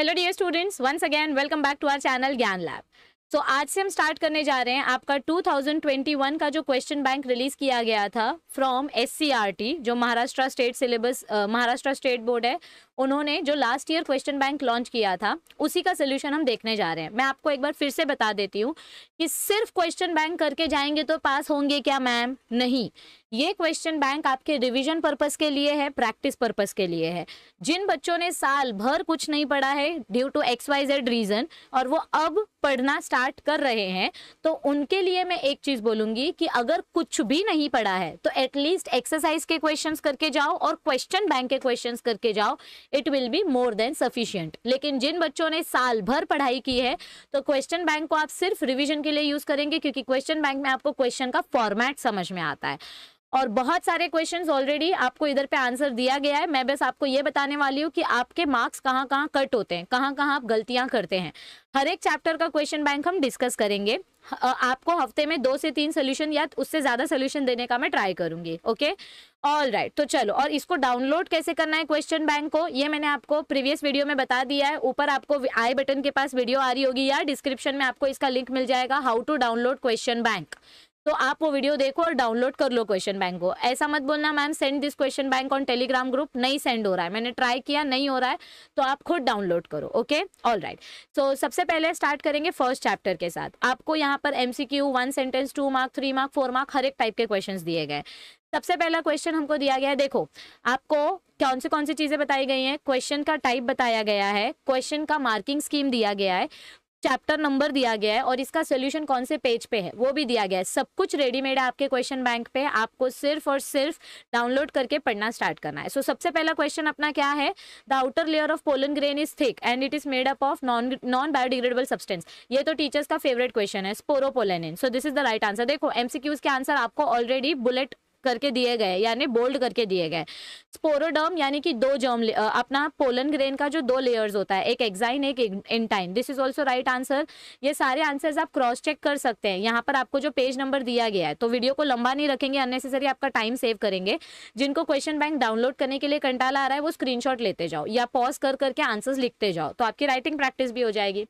Hello dear students, once again welcome back to our channel Gyan Lab. सो तो so, आज से हम start करने जा रहे हैं आपका 2021 का जो क्वेश्चन बैंक रिलीज किया गया था फ्रॉम एस जो Maharashtra state syllabus Maharashtra state board है उन्होंने जो last year question bank launch किया था उसी का सोल्यूशन हम देखने जा रहे हैं मैं आपको एक बार फिर से बता देती हूँ कि सिर्फ क्वेश्चन बैंक करके जाएंगे तो पास होंगे क्या मैम नहीं ये क्वेश्चन बैंक आपके रिविजन पर्पज के लिए है प्रैक्टिस पर्पज के लिए है जिन बच्चों ने साल भर कुछ नहीं पढ़ा है due to X Y Z reason और वो अब पढ़ना स्टार्ट कर रहे हैं तो उनके लिए मैं एक चीज बोलूंगी कि अगर कुछ भी नहीं पढ़ा है तो एटलीस्ट एक्सरसाइज के क्वेश्चन करके जाओ और क्वेश्चन बैंक के क्वेश्चन करके जाओ it will be more than sufficient लेकिन जिन बच्चों ने साल भर पढ़ाई की है तो क्वेश्चन बैंक को आप सिर्फ रिविजन के लिए यूज करेंगे क्योंकि क्वेश्चन बैंक में आपको क्वेश्चन का फॉर्मेट समझ में आता है और बहुत सारे क्वेश्चंस ऑलरेडी आपको इधर पे आंसर दिया गया है मैं बस आपको ये बताने वाली हूँ कि आपके मार्क्स कहाँ कहाँ कट होते हैं कहाँ कहाँ आप गलतियाँ करते हैं हर एक चैप्टर का क्वेश्चन बैंक हम डिस्कस करेंगे आपको हफ्ते में दो से तीन सोल्यूशन या उससे ज़्यादा सोल्यूशन देने का मैं ट्राई करूंगी ओके ऑल राइट तो चलो और इसको डाउनलोड कैसे करना है क्वेश्चन बैंक को ये मैंने आपको प्रीवियस वीडियो में बता दिया है ऊपर आपको आई बटन के पास वीडियो आ रही होगी या डिस्क्रिप्शन में आपको इसका लिंक मिल जाएगा how to download question bank तो आप वो वीडियो देखो और डाउनलोड कर लो क्वेश्चन बैंक को ऐसा मत बोलना ma'am send this question bank on Telegram group नहीं सेंड हो रहा है मैंने ट्राई किया नहीं हो रहा है तो आप खुद डाउनलोड करो ओके ऑल राइट सो सबसे पहले स्टार्ट करेंगे फर्स्ट चैप्टर के साथ आपको यहाँ पर M C Q one sentence two mark three mark four mark हर एक टाइप के क्वेश्चन दिए गए सबसे पहला क्वेश्चन हमको दिया गया है देखो आपको कौन सी कौन सी चीज़ें बताई गई हैं क्वेश्चन का टाइप बताया गया है क्वेश्चन का मार्किंग स्कीम दिया गया है चैप्टर नंबर दिया गया है और इसका सोल्यूशन कौन से पेज पे है वो भी दिया गया है सब कुछ रेडीमेड है आपके क्वेश्चन बैंक पे आपको सिर्फ और सिर्फ डाउनलोड करके पढ़ना स्टार्ट करना है सो so, सबसे पहला क्वेश्चन अपना क्या है the outer layer of pollen grain is thick and it is made up of non non biodegradable substance ये तो टीचर्स का फेवरेट क्वेश्चन है sporopollenin so this is the right answer देखो एमसीक्यूज के आंसर आपको ऑलरेडी बुलेट करके दिए गए यानी बोल्ड करके दिए गए स्पोरोडर्म यानी कि दो जर्म अपना पोलन ग्रेन का जो दो लेयर्स होता है एक एग्जाइन एक intine this is also right answer ये सारे आंसर्स आप क्रॉस चेक कर सकते हैं यहाँ पर आपको जो पेज नंबर दिया गया है तो वीडियो को लंबा नहीं रखेंगे अननेसेसरी आपका टाइम सेव करेंगे जिनको क्वेश्चन बैंक डाउनलोड करने के लिए कंटाला आ रहा है वो स्क्रीनशॉट लेते जाओ या पॉज कर करके आंसर्स लिखते जाओ तो आपकी राइटिंग प्रैक्टिस भी हो जाएगी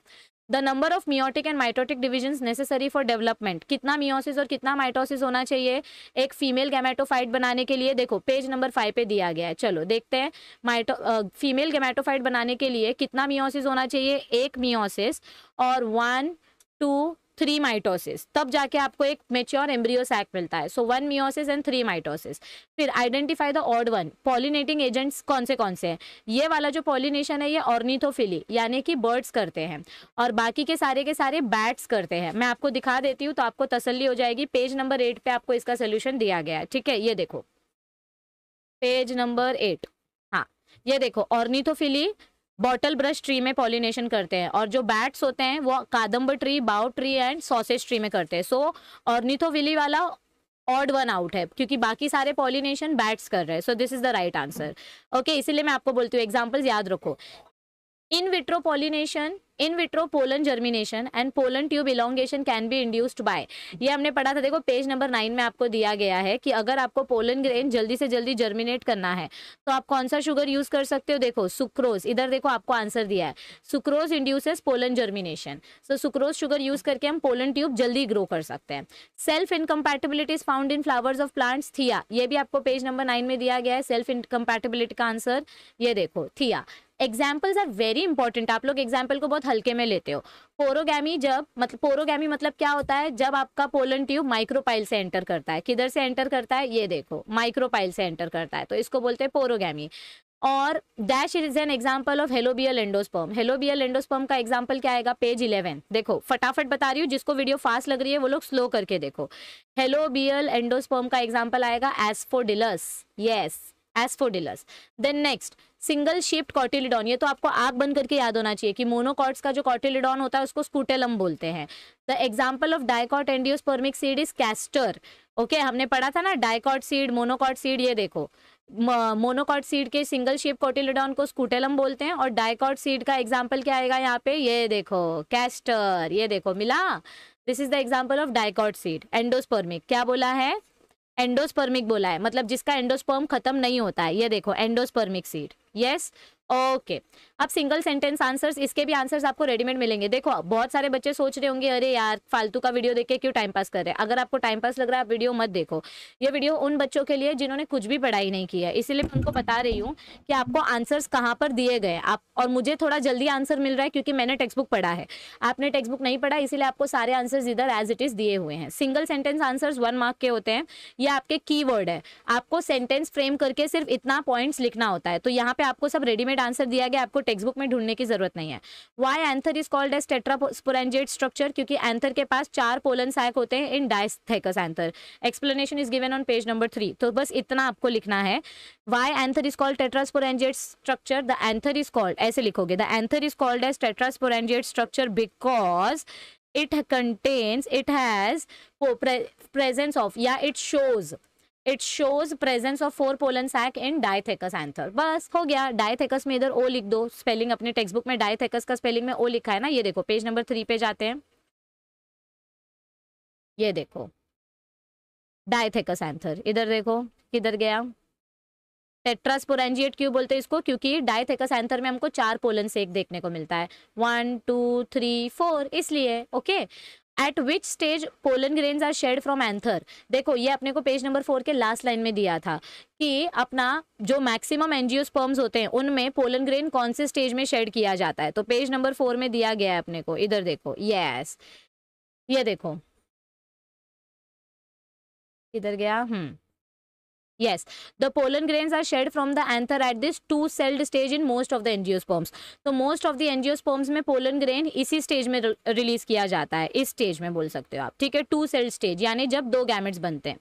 the number of meiotic and mitotic division necessary for development कितना मियोसिस और कितना माइटोसिस होना चाहिए एक फीमेल गैमेटोफाइट बनाने के लिए देखो पेज नंबर फाइव पे दिया गया है चलो देखते हैं माइटो फीमेल गैमेटोफाइट बनाने के लिए कितना मियोसिस होना चाहिए एक मियोसिस और वन टू थ्री माइटोसिस तब जाके आपको एक मेच्योर एम्ब्रियो सैक मिलता है so one meiosis and three mitosis फिर identify the odd one pollinating agents कौन से कौन से हैं ये वाला जो पॉलिनेशन है ये ऑर्निथोफिली यानी कि बर्ड्स करते हैं और बाकी के सारे के सारे बैट्स करते हैं मैं आपको दिखा देती हूँ तो आपको तसली हो जाएगी पेज नंबर एट पे आपको इसका सोल्यूशन दिया गया है ठीक है ये देखो पेज नंबर एट हाँ ये देखो ऑर्निथोफिली बॉटल ब्रश ट्री में पॉलिनेशन करते हैं और जो बैट्स होते हैं वो kadamba tree bow tree and sausage tree में करते हैं सो ऑर्निथोविली वाला ऑड वन आउट है क्योंकि बाकी सारे पॉलिनेशन बैट्स कर रहे हैं so this is the right answer okay इसीलिए मैं आपको बोलती हूँ एग्जाम्पल्स याद रखो in vitro pollination in vitro pollen germination and pollen tube elongation can be induced by ये हमने पढ़ा था देखो पेज नंबर नाइन में आपको दिया गया है कि अगर आपको पोलन ग्रेन जल्दी से जल्दी जर्मिनेट करना है तो आप कौन सा शुगर यूज कर सकते हो देखो सुक्रोज इधर देखो आपको आंसर दिया है sucrose induces pollen germination so sucrose sugar use करके हम पोलन ट्यूब जल्दी ग्रो कर सकते हैं self incompatibilities found in flowers of plants थिया ये भी आपको पेज नंबर नाइन में दिया गया है सेल्फ इनकम्पैटिबिलिटी का आंसर ये देखो थिया एग्जाम्पल्स आर वेरी इंपॉर्टेंट आप लोग एग्जाम्पल को बहुत हल्के में लेते हो पोरोगैमी जब मतलब पोरोगैमी मतलब क्या होता है जब आपका पोलन ट्यूब माइक्रोपाइल से एंटर करता है किधर से एंटर करता है ये देखो माइक्रोपाइल से एंटर करता है तो इसको बोलते हैं पोरोगैमी और dash is an example of helobial endosperm helobial endosperm का एग्जाम्पल क्या आएगा पेज इलेवन देखो फटाफट बता रही हूँ जिसको वीडियो फास्ट लग रही है वो लोग स्लो करके देखो हेलोबियल एंडोस्पर्म का एग्जाम्पल आएगा asphodelus yes asphodelus then next single shaped cotyledon ये तो आपको आग बंद करके याद होना चाहिए कि मोनोकॉट्स का जो कॉटिलिडॉन होता है उसको स्कूटेलम बोलते हैं the example of dicot endospermic seed is castor okay हमने पढ़ा था ना डायकॉट सीड मोनोकॉट सीड ये देखो मोनोकॉट सीड के सिंगल शेप कॉटिलिडॉन को स्कूटेलम बोलते हैं और डायकॉट सीड का एग्जाम्पल क्या आएगा यहाँ पे ये देखो कैस्टर ये देखो मिला this is the example of dicot seed endospermic क्या बोला है एंडोस्पर्मिक बोला है मतलब जिसका एंडोस्पर्म खत्म नहीं होता है ये देखो एंडोस्पर्मिक सीड यस ओके अब सिंगल सेंटेंस आंसर्स इसके भी आंसर्स आपको रेडीमेड मिलेंगे देखो बहुत सारे बच्चे सोच रहे होंगे अरे यार फालतू का वीडियो देखे क्यों टाइम पास कर रहे हैं अगर आपको टाइम पास लग रहा है आप वीडियो मत देखो ये वीडियो उन बच्चों के लिए जिन्होंने कुछ भी पढ़ाई नहीं की है इसीलिए मैं उनको बता रही हूँ कि आपको आंसर्स कहाँ पर दिए गए आप और मुझे थोड़ा जल्दी आंसर मिल रहा है क्योंकि मैंने टेक्स्ट बुक पढ़ा है आपने टेक्स्ट बुक नहीं पढ़ा इसीलिए आपको सारे आंसर्स इधर एज इट इज़ दिए हुए हैं single sentence answers one mark के होते हैं ये आपके की है आपको सेंटेंस फ्रेम करके सिर्फ इतना पॉइंट्स लिखना होता है तो यहाँ पे आपको सब रेडीमेड राइट आंसर दिया गया आपको टेक्स्ट बुक में ढूंढने की जरूरत नहीं है why anther is called as tetrasporangiate structure क्योंकि एंथर के पास चार पोलन सैक होते हैं in dithecous anther explanation is given on page number three तो बस इतना आपको लिखना है why anther is called tetrasporangiate structure the anther is called ऐसे लिखोगे the anther is called as tetrasporangiate structure because it contains it has presence of या it shows it shows presence of four pollen sac in dithecous anther बस हो गया डायथेकस में इधर ओ लिख दो स्पेलिंग अपने टेक्स्ट बुक में डायथेकस का स्पेलिंग में ओ लिखा है ना ये देखो पेज नंबर थ्री पे जाते हैं ये देखो डायथेकस एंथर इधर देखो किधर गया टेट्रास्पोरेंजिएट क्यों बोलते हैं इसको क्योंकि डायथेकस एंथर में हमको चार पोलन सेक देखने को मिलता है वन टू थ्री फोर इसलिए okay at which stage pollen grains are shed from anther देखो ये अपने को पेज नंबर फोर के लास्ट लाइन में दिया था कि अपना जो मैक्सिमम एनजीओ स्पर्म्स होते हैं उनमें पोलन ग्रेन कौन से स्टेज में शेड किया जाता है तो पेज नंबर फोर में दिया गया है अपने को इधर देखो यस ये देखो इधर गया hmm Yes, the pollen grains are shed from the anther at this two-celled stage in most of the angiosperms. so most of the angiosperms mein pollen grain isi stage में release kiya jata hai is stage mein bol sakte ho aap theek hai two-celled stage yani jab do gametes bante hain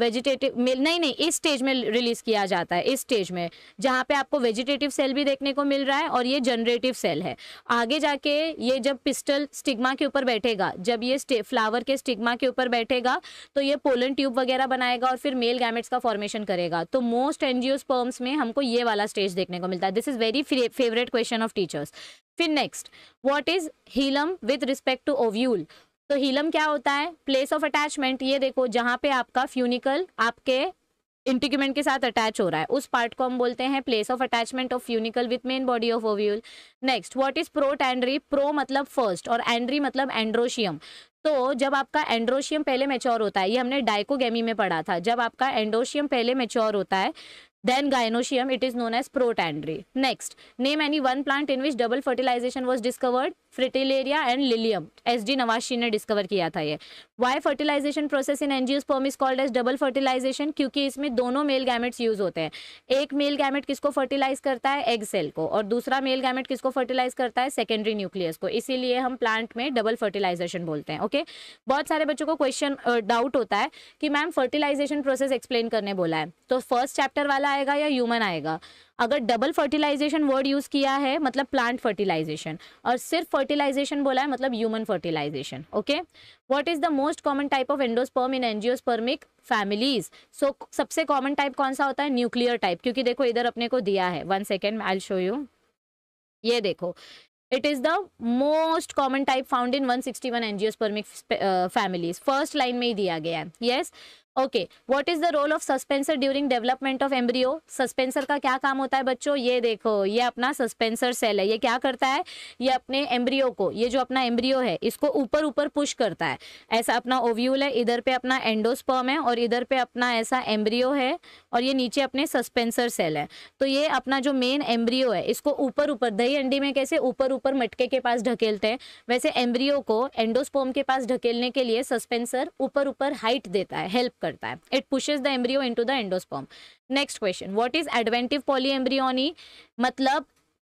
vegetative नहीं नहीं इस stage में release किया जाता है इस stage में जहाँ पे आपको वेजिटेटिव सेल भी देखने को मिल रहा है और ये जनरेटिव सेल है आगे जाके ये जब पिस्टल स्टिग्मा के ऊपर बैठेगा जब ये फ्लावर के स्टिग्मा के ऊपर बैठेगा तो ये पोलन ट्यूब वगैरह बनाएगा और फिर मेल गैमेट्स का फॉर्मेशन करेगा तो मोस्ट एनजीओ स्पर्म्स में हमको ये वाला स्टेज देखने को मिलता है this is very favourite question of teachers फिर next what is hilum with respect to ovule तो हीलम क्या होता है प्लेस ऑफ अटैचमेंट ये देखो जहाँ पे आपका फ्यूनिकल आपके इंटिक्यूमेंट के साथ अटैच हो रहा है उस पार्ट को हम बोलते हैं place of attachment of funicle with main body of ovule next what is protandry pro मतलब फर्स्ट और एंड्री मतलब एंड्रोशियम तो जब आपका एंड्रोशियम पहले मेच्योर होता है ये हमने डाइकोगेमी में पढ़ा था जब आपका एंड्रोशियम पहले मेच्योर होता है then gynoecium it is known as protandry next name any one plant in which double fertilization was discovered fritillaria and lilium sg nawashi ne discover kiya tha ye why fertilization process in angiosperm is called as double fertilization kyunki isme dono male gametes use hote hain ek male gamete kisko fertilize karta hai egg cell ko aur dusra male gamete kisko fertilize karta hai secondary nucleus ko isiliye hum plant mein double fertilization bolte hain okay bahut sare bachcho ko question uh, doubt hota hai ki ma'am fertilization process explain karne bola hai to first chapter wala आएगा या human आएगा अगर double fertilisation word use किया है मतलब plant fertilisation और सिर्फ fertilisation बोला है मतलब human fertilisation okay what is the most common type of endosperm in angiospermic families so सबसे कॉमन टाइप कौन सा होता है न्यूक्लियर टाइप क्योंकि देखो इधर अपने को दिया है one second I show you ये देखो it is the most common type found in 161 angiospermic families first line में ही दिया गया है yes yes okay what is the role of suspensor during development of embryo suspensor का क्या काम होता है बच्चों ये देखो ये अपना सस्पेंसर सेल है ये क्या करता है ये अपने एम्ब्रियो को ये जो अपना एम्ब्रियो है इसको ऊपर ऊपर पुश करता है ऐसा अपना ओव्यूल है इधर पे अपना एंडोस्पर्म है और इधर पे अपना ऐसा एम्ब्रियो है और ये नीचे अपने सस्पेंसर सेल है तो ये अपना जो मेन एम्ब्रियो है इसको ऊपर ऊपर दही अंडी में कैसे ऊपर ऊपर मटके के पास ढकेलते हैं वैसे एम्ब्रियो को एंडोस्पोम के पास ढकेलने के लिए सस्पेंसर ऊपर ऊपर हाइट देता है हेल्प करता है it pushes the embryo into the endosperm next question what is adventive polyembryony मतलब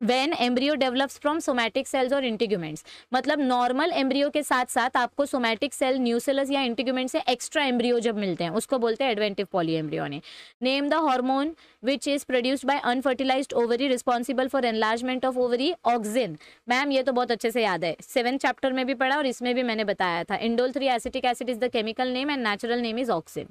when embryo develops from somatic cells और इंटीग्यूमेंट्स मतलब नॉर्मल एम्ब्रियो के साथ साथ आपको सोमैटिक सेल न्यूसेलस या इंटीग्यूमेंट से एक्स्ट्रा एम्ब्रियो जब मिलते हैं उसको बोलते हैं adventive polyembryony name the hormone which is produced by unfertilised ovary responsible for enlargement of ovary auxin ma'am ये तो बहुत अच्छे से याद है सेवन चैप्टर में भी पढ़ा और इसमें भी मैंने बताया था indole three acetic acid is the chemical name and natural name is auxin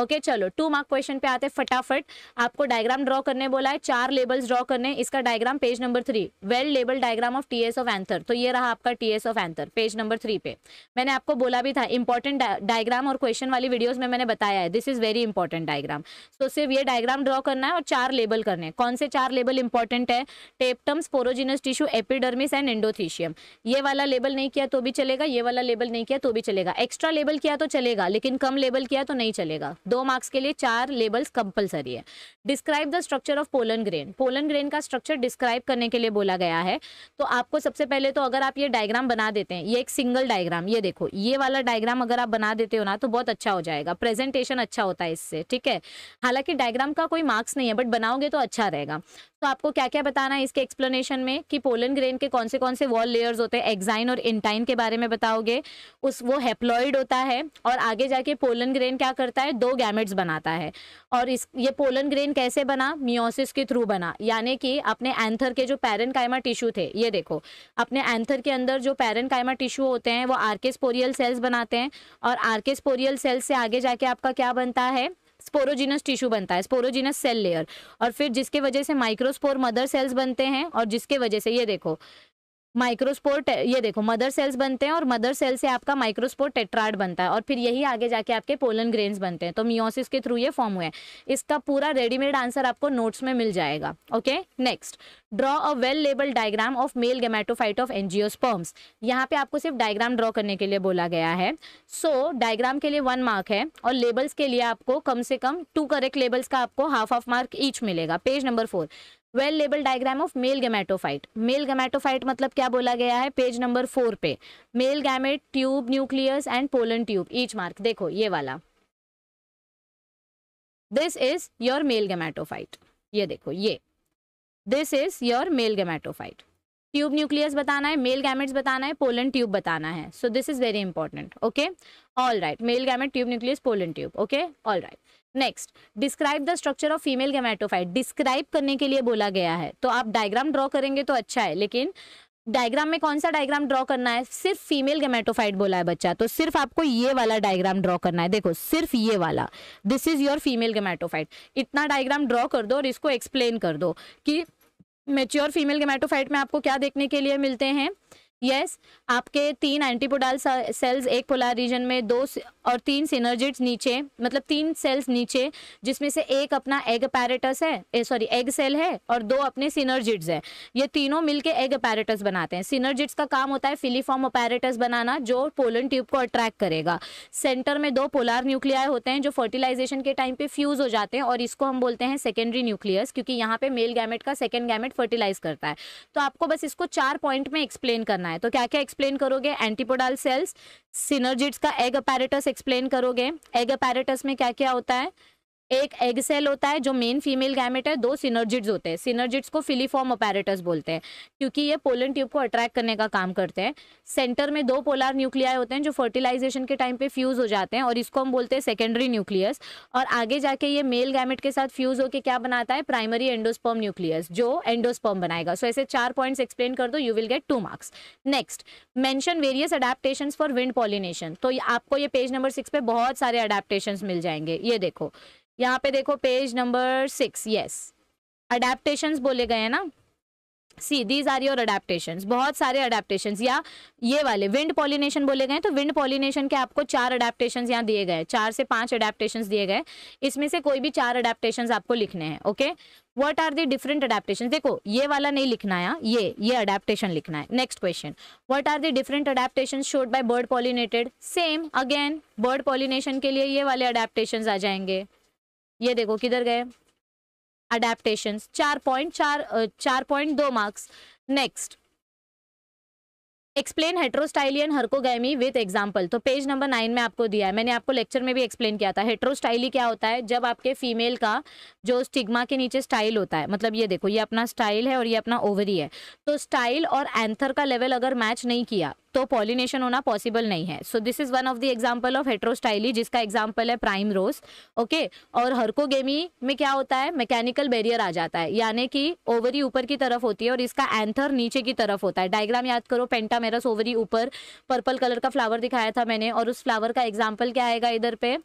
okay okay, चलो टू मार्क क्वेश्चन पे आते फटाफट आपको डायग्राम ड्रॉ करने बोला है चार लेबल्स ड्रॉ करने इसका diagram page number three well label diagram of TS of anther तो ये रहा आपका TS of anther page number three पे मैंने आपको बोला भी था इंपॉर्टेंट डायग्राम और क्वेश्चन वाली वीडियोज में मैंने बताया है this is very important diagram तो सिर्फ ये डायग्राम ड्रॉ करना है और चार लेबल करने हैं कौन से चार लेबल इंपॉर्टेंट है tapetum sporogenous tissue epidermis and endothecium ये वाला लेबल नहीं किया तो भी चलेगा ये वाला लेबल नहीं किया तो भी चलेगा एक्स्ट्रा लेबल किया तो चलेगा लेकिन कम लेबल किया तो नहीं चलेगा दो मार्क्स के लिए चार लेबल्स कंपलसरी है describe the structure of pollen grain pollen grain का स्ट्रक्चर डिस्क्राइब करने के लिए बोला गया है तो आपको सबसे पहले तो अगर आप ये डायग्राम बना देते हैं ये एक सिंगल डायग्राम ये देखो ये वाला डायग्राम अगर आप बना देते हो ना तो बहुत अच्छा हो जाएगा प्रेजेंटेशन अच्छा होता है इससे ठीक है हालांकि डायग्राम का कोई मार्क्स नहीं है बट बनाओगे तो अच्छा रहेगा तो आपको क्या क्या बताना है इसके एक्सप्लेनेशन में कि पोलन ग्रेन के कौन से कौन से वॉल लेयर्स होते हैं एक्साइन और इंटाइन के बारे में बताओगे उस वो हेप्लॉइड होता है और आगे जाके पोलन ग्रेन क्या करता है दो गैमेट्स बनाता है और इस ये पोलन ग्रेन कैसे बना मियोसिस के थ्रू बना यानी कि अपने एंथर के जो पैरन कायमा टिश्यू थे ये देखो अपने एंथर के अंदर जो पैरन कायमा टिश्यू होते हैं वो आर्केस्पोरियल सेल्स बनाते हैं और आर्केस्पोरियल सेल्स से आगे जाके आपका क्या बनता है स्पोरोजिनस टिश्यू बनता है स्पोरोजिनस सेल लेयर और फिर जिसके वजह से माइक्रोस्पोर मदर सेल्स बनते हैं और जिसके वजह से ये देखो माइक्रोस्पोर ये देखो मदर सेल्स बनते हैं और मदर सेल से आपका माइक्रोस्पोर टेट्राड बनता है और फिर यही आगे जाके आपके पोलन ग्रेन्स बनते हैं तो मियोसिस के थ्रू ये फॉर्म हुए हैं इसका पूरा रेडीमेड आंसर आपको नोट्स में मिल जाएगा okay next draw a well label diagram of male gametophyte of sperms यहाँ पे आपको सिर्फ डायग्राम ड्रॉ करने के लिए बोला गया है सो so, डायग्राम के लिए वन मार्क है और लेबल्स के लिए आपको कम से कम टू करेक्ट लेबल्स का आपको हाफ ऑफ मार्क ईच मिलेगा page number four well label diagram of male gametophyte male gametophyte मतलब क्या बोला गया है पेज नंबर फोर पे male gamete tube nucleus and pollen tube each mark देखो ये वाला this is your male gametophyte ये देखो ये this is your male gametophyte tube nucleus बताना है मेल गैमेट्स बताना है पोलन ट्यूब बताना है so this is very important okay all right male gamete tube nucleus pollen tube okay all right next describe the structure of female gametophyte describe करने के लिए बोला गया है तो आप डायग्राम ड्रॉ करेंगे तो अच्छा है लेकिन डायग्राम में कौन सा डायग्राम ड्रॉ करना है सिर्फ फीमेल गैमेटोफाइट बोला है बच्चा तो सिर्फ आपको ये वाला डायग्राम ड्रॉ करना है देखो सिर्फ ये वाला this is your female gametophyte इतना डायग्राम ड्रॉ कर दो और इसको एक्सप्लेन कर दो कि मेच्योर फीमेल गैमेटोफाइट में आपको क्या देखने के लिए मिलते हैं यस yes, आपके तीन एंटीपोडाल सेल्स एक पोलार रीजन में दो और तीन सिनर्जिट्स नीचे मतलब तीन सेल्स नीचे जिसमें से एक अपना एग पैरेटस है सॉरी एग सेल है और दो अपने सिनर्जिट्स है ये तीनों मिलके एग पैरेटस बनाते हैं सिनर्जिट्स का काम होता है फिलीफॉर्म अपैरेटस बनाना जो पोलन ट्यूब को अट्रैक्ट करेगा सेंटर में दो पोलार न्यूक्लिया होते हैं जो फर्टिलाइजेशन के टाइम पे फ्यूज हो जाते हैं और इसको हम बोलते हैं सेकेंडरी न्यूक्लियस क्योंकि यहाँ पे मेल गैमेट का सेकेंड गैमेट फर्टिलाइज करता है तो आपको बस इसको चार पॉइंट में एक्सप्लेन करना है है तो क्या क्या एक्सप्लेन करोगे एंटीपोडाल सेल्स सिनर्जिट्स का एग अपैरेटस एक्सप्लेन करोगे एग अपैरेटस में क्या क्या होता है एक एग सेल होता है जो मेन फीमेल गैमेट है दो सिनर्जिट्स होते हैं सिनर्जिट्स को फिलीफॉर्म अपैरेटस बोलते हैं क्योंकि ये पोलन ट्यूब को अट्रैक्ट करने का काम करते हैं सेंटर में दो पोलार न्यूक्लियाई होते हैं जो फर्टिलाइजेशन के टाइम पे फ्यूज हो जाते हैं और इसको हम बोलते हैं सेकेंडरी न्यूक्लियस और आगे जाके ये मेल गैमेट के साथ फ्यूज होकर क्या बनाता है प्राइमरी एंडोस्पर्म न्यूक्लियस जो एंडोस्पर्म बनाएगा सो so, ऐसे चार पॉइंट्स एक्सप्लेन कर दो you will get two marks next mention various adaptation for wind pollination तो आपको ये पेज नंबर सिक्स पे बहुत सारे अडेप्टेशन मिल जाएंगे ये देखो यहाँ पे देखो page number six yes adaptations बोले गए हैं ना see these are your adaptation बहुत सारे अडेप्टेशन या ये वाले विंड पॉलिनेशन बोले गए तो विंड पॉलिनेशन के आपको चार अडेप्टेशन यहाँ दिए गए चार से पांच अडेप्टेशन दिए गए इसमें से कोई भी चार अडेप्टेशन आपको लिखने हैं okay what are the different adaptation देखो ये वाला नहीं लिखना है हाँ, ये ये अडेप्टेशन लिखना है next question what are the different adaptation shown by bird pollinated same again bird pollination के लिए ये वाले अडेप्टेशन आ जाएंगे ये देखो किधर गए अडेप्टेशन चार पॉइंट चार चार पॉइंट दो marks next explain heterostyly and herkogamy with example तो पेज नंबर नाइन में आपको दिया है मैंने आपको लेक्चर में भी एक्सप्लेन किया था हेट्रोस्टाइली क्या होता है जब आपके फीमेल का जो स्टिग्मा के नीचे स्टाइल होता है मतलब ये देखो ये अपना स्टाइल है और ये अपना ओवरी है तो स्टाइल और एंथर का लेवल अगर मैच नहीं किया तो पॉलिनेशन होना पॉसिबल नहीं है so this is one of the example of heterostyly जिसका एग्जाम्पल है प्राइम रोज ओके और हर्कोगेमी में क्या होता है मैकेनिकल बैरियर आ जाता है यानी कि ओवरी ऊपर की तरफ होती है और इसका एंथर नीचे की तरफ होता है डायग्राम याद करो पेंटामेरस ओवरी ऊपर पर्पल कलर का फ्लावर दिखाया था मैंने और उस फ्लावर का एग्जाम्पल क्या आएगा इधर पे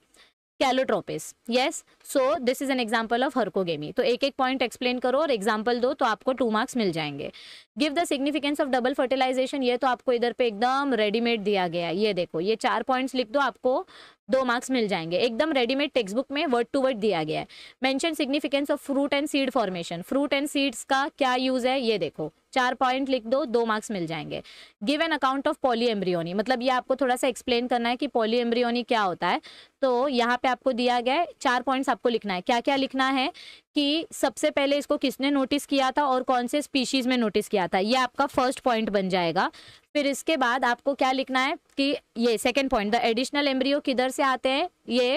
calotropis yes so this is an example of herkogamy तो एक एक पॉइंट एक्सप्लेन करो और एग्जाम्पल दो तो आपको टू मार्क्स मिल जाएंगे give the significance of double fertilisation ये तो आपको इधर पे एकदम रेडीमेड दिया गया है ये देखो ये चार पॉइंट्स लिख दो आपको दो मार्क्स मिल जाएंगे एकदम रेडीमेड टेक्स्ट बुक में वर्ड टू वर्ड दिया गया है mention significance of fruit and seed formation fruit and seeds का क्या यूज़ है ये देखो चार पॉइंट लिख दो दो मार्क्स मिल जाएंगे give an account of polyembryony मतलब ये आपको थोड़ा सा एक्सप्लेन करना है कि पॉली एम्ब्रियोनी क्या होता है तो यहाँ पे आपको दिया गया है चार पॉइंट्स आपको लिखना है क्या क्या लिखना है कि सबसे पहले इसको किसने नोटिस किया था और कौन से स्पीशीज़ में नोटिस किया था ये आपका फर्स्ट पॉइंट बन जाएगा फिर इसके बाद आपको क्या लिखना है कि ये second point the additional embryo किधर से आते हैं ये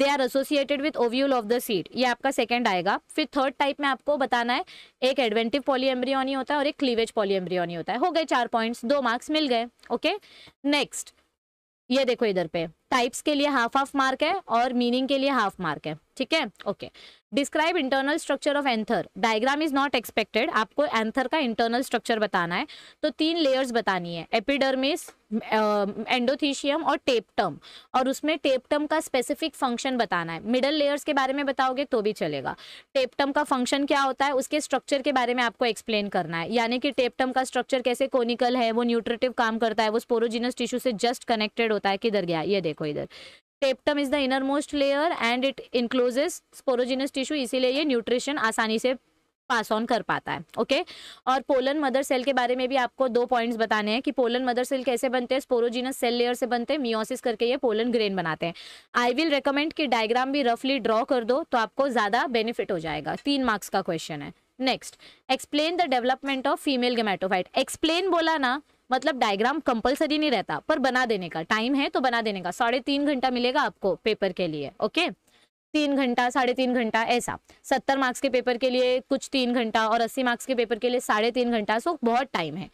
they are associated with ovule of the seed ये आपका सेकेंड आएगा फिर थर्ड टाइप में आपको बताना है एक एडवेंटिव पॉलीएम्ब्रियोनी होता है और एक क्लीवेज पॉलीएम्ब्रियोनी होता है हो गए चार पॉइंट्स दो मार्क्स मिल गए ओके नेक्स्ट ये देखो इधर पे टाइप्स के लिए हाफ हाफ मार्क है और मीनिंग के लिए हाफ मार्क है ठीक है okay describe internal structure of anther diagram is not expected आपको एंथर का इंटरनल स्ट्रक्चर बताना है तो तीन लेयर्स बतानी है एपिडर्मिस एंडोथीशियम और टेपटम और उसमें टेपटम का स्पेसिफिक फंक्शन बताना है मिडल लेयर्स के बारे में बताओगे तो भी चलेगा टेपटम का फंक्शन क्या होता है उसके स्ट्रक्चर के बारे में आपको एक्सप्लेन करना है यानी कि टेपटम का स्ट्रक्चर कैसे कोनिकल है वो न्यूट्रेटिव काम करता है वो स्पोरोजिनस टिश्यू से जस्ट कनेक्टेड होता है किधर गया ये देखो देखो इधर tapetum is the innermost layer and it encloses sporogenous tissue इसीलिए ये न्यूट्रिशन आसानी से पास ऑन कर पाता है ओके okay? और पोलन मदर सेल के बारे में भी आपको दो पॉइंट्स बताने हैं कि पोलन मदर सेल कैसे बनते हैं स्पोरोजिनस सेल लेयर से बनते हैं मियोसिस करके ये पोलन ग्रेन बनाते हैं आई विल रिकमेंड कि डायग्राम भी रफली ड्रॉ कर दो तो आपको ज़्यादा बेनिफिट हो जाएगा तीन मार्क्स का क्वेश्चन है next explain the development of female gametophyte explain बोला ना मतलब डायग्राम कंपलसरी नहीं रहता पर बना देने का टाइम है तो बना देने का साढ़े तीन घंटा मिलेगा आपको पेपर के लिए ओके तीन घंटा साढ़े तीन घंटा ऐसा सत्तर मार्क्स के पेपर के लिए कुछ तीन घंटा और अस्सी मार्क्स के पेपर के लिए साढ़े तीन घंटा सो बहुत टाइम है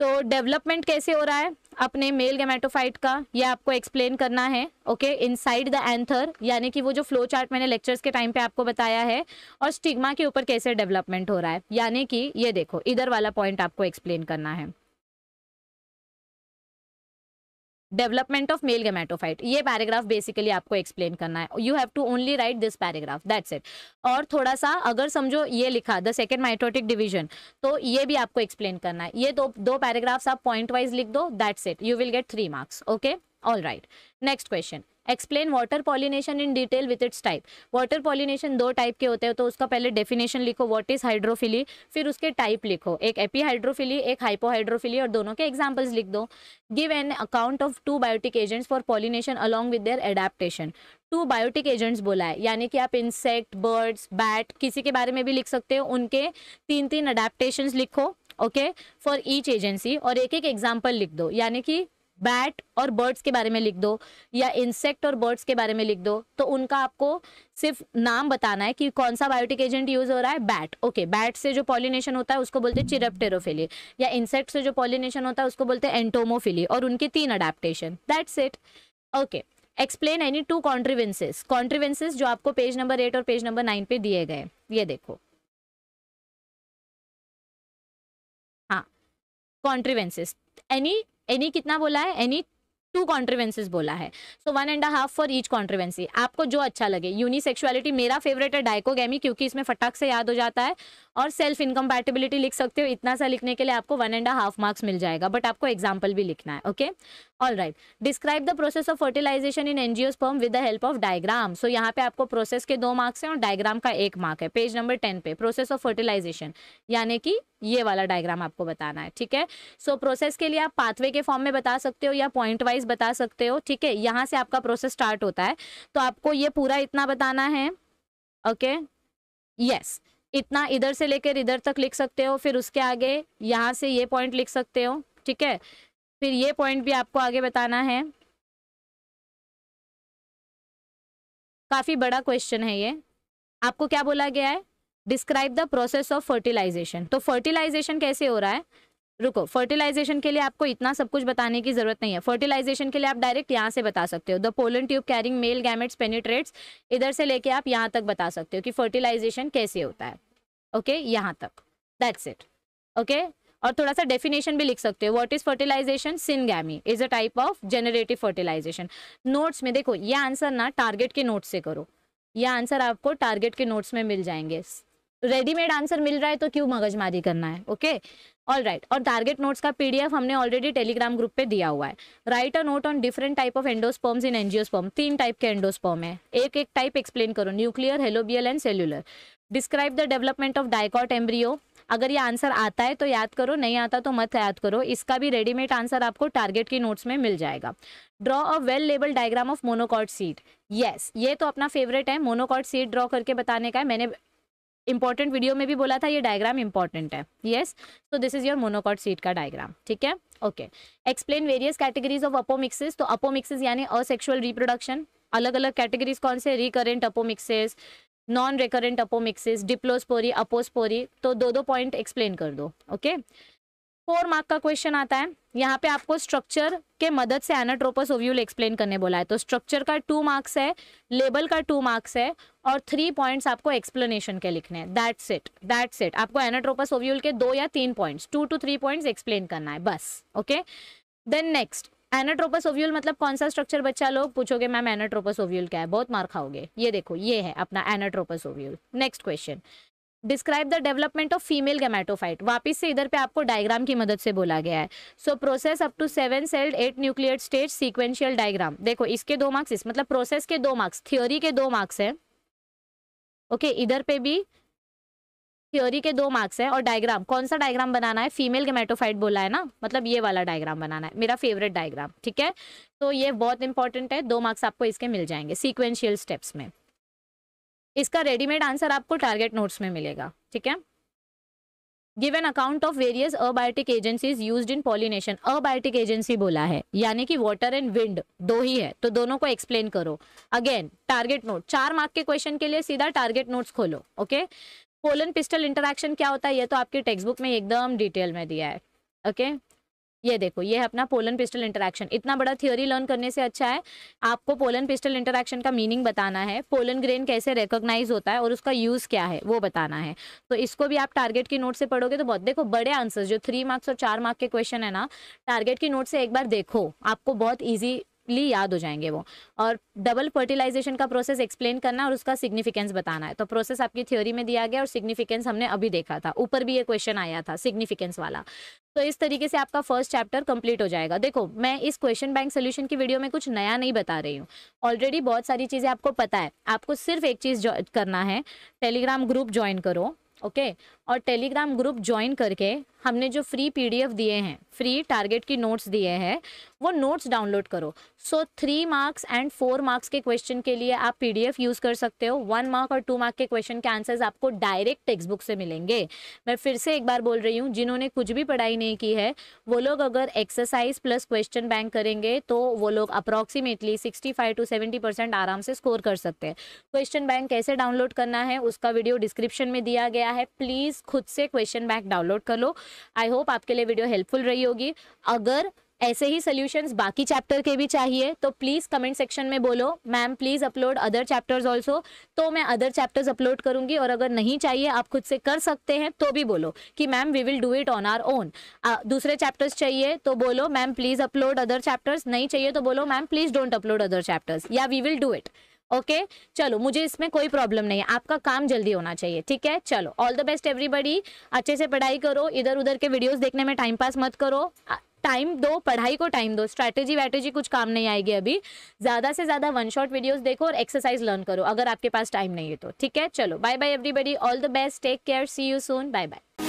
तो डेवलपमेंट कैसे हो रहा है अपने मेल गैमेटोफाइट का यह आपको एक्सप्लेन करना है ओके इनसाइड द एंथर यानी कि वो जो फ्लो चार्ट मैंने लेक्चर्स के टाइम पे आपको बताया है और स्टिग्मा के ऊपर कैसे डेवलपमेंट हो रहा है यानी कि ये देखो इधर वाला पॉइंट आपको एक्सप्लेन करना है डेवलपमेंट ऑफ मेल गेमेटोफाइट ये पैराग्राफ बेसिकली आपको एक्सप्लेन करना है you have to only write this paragraph that's it और थोड़ा सा अगर समझो ये लिखा द सेकेंड माइटोटिक डिविजन तो ये भी आपको एक्सप्लेन करना है ये दो दो पैराग्राफ्स आप पॉइंट वाइज लिख दो that's it you will get three marks okay all right next question explain water pollination in detail with its type water pollination दो टाइप के होते हैं तो उसका पहले डेफिनेशन लिखो व्हाट इज हाइड्रोफिली फिर उसके टाइप लिखो एक एपी हाइड्रोफिली एक हाइपोहाइड्रोफिली और दोनों के एग्जाम्पल्स लिख दो give an account of two biotic agents for pollination along with their adaptation to biotic agents बोला है यानी कि आप इंसेक्ट बर्ड्स बैट किसी के बारे में भी लिख सकते हो उनके तीन तीन अडेप्टेशन लिखो ओके फॉर ईच एजेंसी और एक एक एग्जाम्पल लिख दो यानी कि बैट और बर्ड्स के बारे में लिख दो या इंसेक्ट और बर्ड्स के बारे में लिख दो तो उनका आपको सिर्फ नाम बताना है कि कौन सा बायोटिक एजेंट यूज हो रहा है बैट ओके बैट से जो पॉलिनेशन होता है उसको बोलते हैं चिरपटेरोफिली या इंसेक्ट से जो पॉलिनेशन होता है उसको बोलते हैं एंटोमोफिली और उनके तीन adaptation that's it okay explain any two contrivances contrivances जो आपको पेज नंबर एट और पेज नंबर नाइन पे दिए गए ये देखो हाँ कॉन्ट्रीवेंसेस एनी एनी कितना बोला है एनी टू कॉन्ट्रीवेंसीज बोला है so one and half for each contrivance आपको जो अच्छा लगे यूनिसेक्सुअलिटी मेरा फेवरेट है डायकोगेमी क्योंकि इसमें फटाक से याद हो जाता है और सेल्फ इनकम्पैटिबिलिटी लिख सकते हो इतना सा लिखने के लिए आपको वन एंड हाफ मार्क्स मिल जाएगा बट आपको एग्जाम्पल भी लिखना है okay all right describe the process of fertilisation in angiosperm with the help of diagram so यहाँ पे आपको प्रोसेस के दो मार्क्स हैं और डायग्राम का एक मार्क है पेज नंबर टेन पे प्रोसेस ऑफ फर्टिलाइजेशन यानी कि ये वाला डायग्राम आपको बताना है ठीक है सो प्रोसेस के लिए आप पाथवे के फॉर्म में बता सकते हो या पॉइंट वाइज बता सकते हो ठीक है यहाँ से आपका प्रोसेस स्टार्ट होता है तो आपको ये पूरा इतना बताना है ओके okay? Yes yes. इतना इधर से लेकर इधर तक लिख सकते हो फिर उसके आगे यहाँ से ये पॉइंट लिख सकते हो ठीक है फिर ये पॉइंट भी आपको आगे बताना है काफ़ी बड़ा क्वेश्चन है ये आपको क्या बोला गया है describe the process of fertilisation तो फर्टिलाइजेशन कैसे हो रहा है रुको फर्टिलाइजेशन के लिए आपको इतना सब कुछ बताने की जरूरत नहीं है फर्टिलाइजेशन के लिए आप डायरेक्ट यहाँ से बता सकते हो the pollen tube carrying male gametes penetrates इधर से लेके आप यहाँ तक बता सकते हो कि फर्टिलाइजेशन कैसे होता है ओके okay? यहाँ तक दैट्स इट ओके और थोड़ा सा डेफिनेशन भी लिख सकते हो what is fertilisation syngamy is a type of generative fertilisation notes में देखो ये आंसर ना टारगेट के नोट्स से करो यह आंसर आपको टारगेट के नोट्स में मिल जाएंगे रेडीमेड आंसर मिल रहा है तो क्यों मगजमारी करना है ओके ऑल राइट और टारगेट नोट्स का पीडीएफ हमने ऑलरेडी टेलीग्राम ग्रुप पे दिया हुआ है right a note on different type of endosperms in angiosperm तीन टाइप के एंडोस्पर्म है एक एक टाइप एक्सप्लेन करो nuclear helobial and cellular describe the development of dicot embryo अगर ये आंसर आता है तो याद करो नहीं आता तो मत याद करो इसका भी रेडीमेड आंसर आपको टारगेट की नोट्स में मिल जाएगा draw a well label diagram of monocot seed yes ये तो अपना फेवरेट है मोनोकॉट सीड ड्रॉ करके बताने का है मैंने इंपॉर्टेंट वीडियो में भी बोला था ये डायग्राम इंपॉर्टेंट है yes so this is your monocot seed का डायग्राम ठीक है okay explain various categories of apomixis तो अपोमिक्सिस यानी असेक्शुअल रिप्रोडक्शन अलग अलग कैटेगरीज कौन से recurrent apomixis non recurrent apomixis diplospory apospory तो दो दो पॉइंट एक्सप्लेन कर दो ओके okay? फोर मार्क का क्वेश्चन आता है यहाँ पे आपको स्ट्रक्चर के मदद से एनाट्रोपस ओव्यूल एक्सप्लेन करने बोला है तो स्ट्रक्चर का टू मार्क्स है लेबल का टू मार्क्स है और थ्री पॉइंट्स आपको एक्सप्लेनेशन के लिखने हैं दैट्स इट दैट्स इट आपको एनाट्रोपस ओव्यूल के दो या तीन points two to three points explain करना है बस okay then next anatropous ovule मतलब कौन सा स्ट्रक्चर बच्चा लोग पूछोगे मैम एनाट्रोपस ओव्यूल क्या है बहुत मार्क खाओगे ये देखो ये है अपना anatropous ovule next question describe the development of female gametophyte वापस से इधर पे आपको डायग्राम की मदद से बोला गया है so process up to seven celled eight nuclear stage sequential diagram देखो इसके दो मार्क्स इस मतलब प्रोसेस के दो मार्क्स थ्योरी के दो मार्क्स है ओके okay, इधर पे भी थ्योरी के दो मार्क्स है और डायग्राम कौन सा डायग्राम बनाना है फीमेल गैमेटोफाइट बोला है ना मतलब ये वाला डायग्राम बनाना है मेरा फेवरेट डायग्राम ठीक है तो ये बहुत इंपॉर्टेंट है दो मार्क्स आपको इसके मिल जाएंगे सीक्वेंशियल स्टेप्स में इसका रेडीमेड आंसर आपको टारगेट नोट्स में मिलेगा ठीक है give an account of various abiotic agencies use in pollination abiotic agency बोला है यानी कि वॉटर एंड विंड दो ही है तो दोनों को एक्सप्लेन करो अगेन टारगेट नोट चार मार्क के क्वेश्चन के लिए सीधा टारगेट नोट्स खोलो ओके पोलन पिस्टल इंटरेक्शन क्या होता है ये तो आपकी टेक्स्ट बुक में एकदम डिटेल में दिया है ओके okay? ये देखो ये है अपना पोलन पिस्टल इंटरेक्शन इतना बड़ा थ्योरी लर्न करने से अच्छा है आपको पोलन पिस्टल इंटरेक्शन का मीनिंग बताना है पोलन ग्रेन कैसे रिकोगनाइज होता है और उसका यूज़ क्या है वो बताना है तो इसको भी आप टारगेट की नोट से पढ़ोगे तो बहुत देखो बड़े आंसर जो थ्री मार्क्स और चार मार्क के क्वेश्चन है ना टारगेट की नोट से एक बार देखो आपको बहुत ईजी क्विकली याद हो जाएंगे वो और डबल फर्टिलाइजेशन का प्रोसेस एक्सप्लेन करना और उसका सिग्निफिकेंस बताना है तो प्रोसेस आपकी थ्योरी में दिया गया और सिग्निफिकेंस हमने अभी देखा था ऊपर भी ये क्वेश्चन आया था सिग्निफिकेंस वाला तो इस तरीके से आपका फर्स्ट चैप्टर कंप्लीट हो जाएगा देखो मैं इस क्वेश्चन बैंक सोल्यूशन की वीडियो में कुछ नया नहीं बता रही हूँ ऑलरेडी बहुत सारी चीज़ें आपको पता है आपको सिर्फ एक चीज़ करना है टेलीग्राम ग्रुप ज्वाइन करो ओके okay? और टेलीग्राम ग्रुप ज्वाइन करके हमने जो फ्री पीडीएफ दिए हैं फ्री टारगेट की नोट्स दिए हैं वो नोट्स डाउनलोड करो so three marks and four marks के क्वेश्चन के लिए आप पीडीएफ यूज़ कर सकते हो वन मार्क और टू मार्क के क्वेश्चन के आंसर्स आपको डायरेक्ट टेक्स्ट बुक से मिलेंगे मैं फिर से एक बार बोल रही हूँ जिन्होंने कुछ भी पढ़ाई नहीं की है वो लोग अगर एक्सरसाइज प्लस क्वेश्चन बैंक करेंगे तो वो लोग approximately sixty five to seventy percent आराम से स्कोर कर सकते हैं क्वेश्चन बैंक कैसे डाउनलोड करना है उसका वीडियो डिस्क्रिप्शन में दिया गया है प्लीज़ प्लीज़ खुद से क्वेश्चन बैंक डाउनलोड कर लो आई होप आपके लिए वीडियो हेल्पफुल रही होगी अगर ऐसे ही सोल्यूशंस बाकी चैप्टर के भी चाहिए तो प्लीज़ कमेंट सेक्शन में बोलो ma'am please upload other chapters also तो मैं अदर चैप्टर्स अपलोड करूंगी और अगर नहीं चाहिए आप खुद से कर सकते हैं तो भी बोलो कि ma'am we will do it on our own दूसरे चैप्टर्स चाहिए तो बोलो ma'am please upload other chapters नहीं चाहिए तो बोलो ma'am please don't upload other chapters या we will do it okay चलो मुझे इसमें कोई प्रॉब्लम नहीं है आपका काम जल्दी होना चाहिए ठीक है चलो ऑल द बेस्ट एवरीबडी अच्छे से पढ़ाई करो इधर उधर के वीडियोज देखने में टाइम पास मत करो टाइम दो पढ़ाई को टाइम दो स्ट्रैटेजी वैटेजी कुछ काम नहीं आएगी अभी ज़्यादा से ज़्यादा वन शॉट वीडियोस देखो और एक्सरसाइज लर्न करो अगर आपके पास टाइम नहीं है तो ठीक है चलो bye bye everybody all the best take care see you soon bye bye